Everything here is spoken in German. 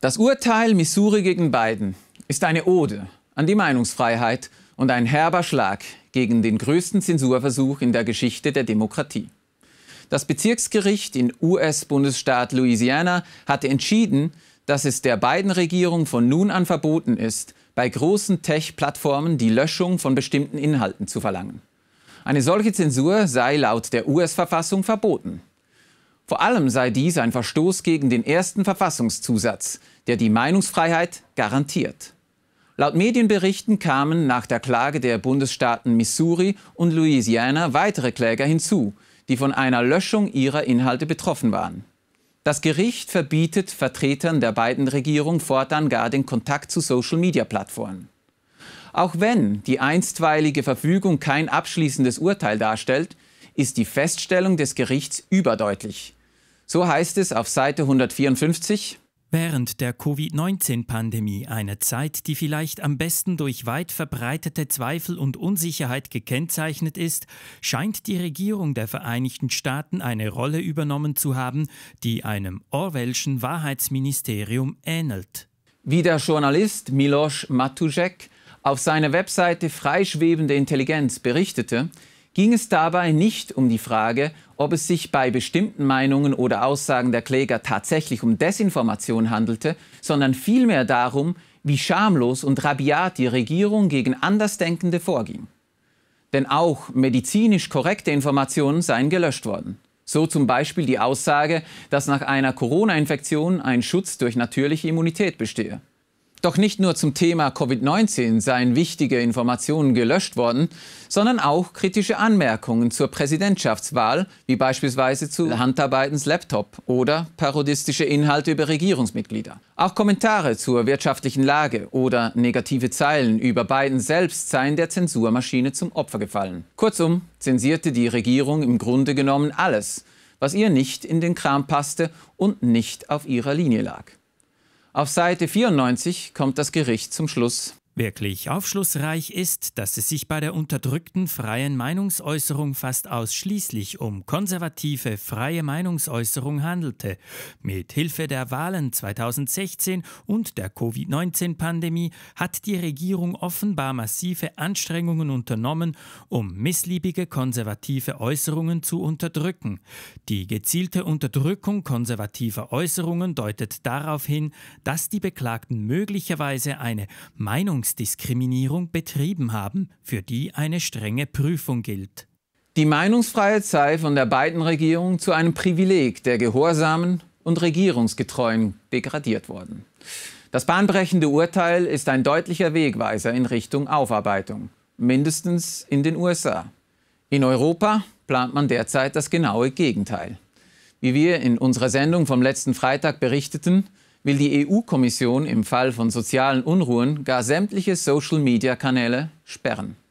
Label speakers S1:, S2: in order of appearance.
S1: Das Urteil Missouri gegen Biden ist eine Ode an die Meinungsfreiheit und ein herber Schlag gegen den größten Zensurversuch in der Geschichte der Demokratie. Das Bezirksgericht in US-Bundesstaat Louisiana hatte entschieden, dass es der Biden-Regierung von nun an verboten ist, bei großen Tech-Plattformen die Löschung von bestimmten Inhalten zu verlangen. Eine solche Zensur sei laut der US-Verfassung verboten. Vor allem sei dies ein Verstoß gegen den ersten Verfassungszusatz, der die Meinungsfreiheit garantiert. Laut Medienberichten kamen nach der Klage der Bundesstaaten Missouri und Louisiana weitere Kläger hinzu, die von einer Löschung ihrer Inhalte betroffen waren. Das Gericht verbietet Vertretern der beiden Regierungen fortan gar den Kontakt zu Social-Media-Plattformen. Auch wenn die einstweilige Verfügung kein abschließendes Urteil darstellt, ist die Feststellung des Gerichts überdeutlich. So heißt es auf Seite 154.
S2: Während der Covid-19-Pandemie, eine Zeit, die vielleicht am besten durch weit verbreitete Zweifel und Unsicherheit gekennzeichnet ist, scheint die Regierung der Vereinigten Staaten eine Rolle übernommen zu haben, die einem Orwellschen Wahrheitsministerium ähnelt. Wie der Journalist Milos Matuszek auf
S1: seiner Webseite Freischwebende Intelligenz berichtete, ging es dabei nicht um die Frage, ob es sich bei bestimmten Meinungen oder Aussagen der Kläger tatsächlich um Desinformation handelte, sondern vielmehr darum, wie schamlos und rabiat die Regierung gegen Andersdenkende vorging. Denn auch medizinisch korrekte Informationen seien gelöscht worden. So zum Beispiel die Aussage, dass nach einer Corona-Infektion ein Schutz durch natürliche Immunität bestehe. Doch nicht nur zum Thema Covid-19 seien wichtige Informationen gelöscht worden, sondern auch kritische Anmerkungen zur Präsidentschaftswahl, wie beispielsweise zu Handarbeitens Laptop oder parodistische Inhalte über Regierungsmitglieder. Auch Kommentare zur wirtschaftlichen Lage oder negative Zeilen über Biden selbst seien der Zensurmaschine zum Opfer gefallen. Kurzum, zensierte die Regierung im Grunde genommen alles, was ihr nicht in den Kram passte und nicht auf ihrer Linie
S2: lag. Auf Seite 94 kommt das Gericht zum Schluss. Wirklich aufschlussreich ist, dass es sich bei der unterdrückten freien Meinungsäußerung fast ausschließlich um konservative freie Meinungsäußerung handelte. Mit Hilfe der Wahlen 2016 und der Covid-19-Pandemie hat die Regierung offenbar massive Anstrengungen unternommen, um missliebige konservative Äußerungen zu unterdrücken. Die gezielte Unterdrückung konservativer Äußerungen deutet darauf hin, dass die Beklagten möglicherweise eine Meinungs Meinungsdiskriminierung betrieben haben, für die eine strenge Prüfung gilt.
S1: Die Meinungsfreiheit sei von der beiden Regierung zu einem Privileg der Gehorsamen und Regierungsgetreuen degradiert worden. Das bahnbrechende Urteil ist ein deutlicher Wegweiser in Richtung Aufarbeitung, mindestens in den USA. In Europa plant man derzeit das genaue Gegenteil. Wie wir in unserer Sendung vom letzten Freitag berichteten, will die EU-Kommission im Fall von sozialen Unruhen gar sämtliche Social-Media-Kanäle sperren.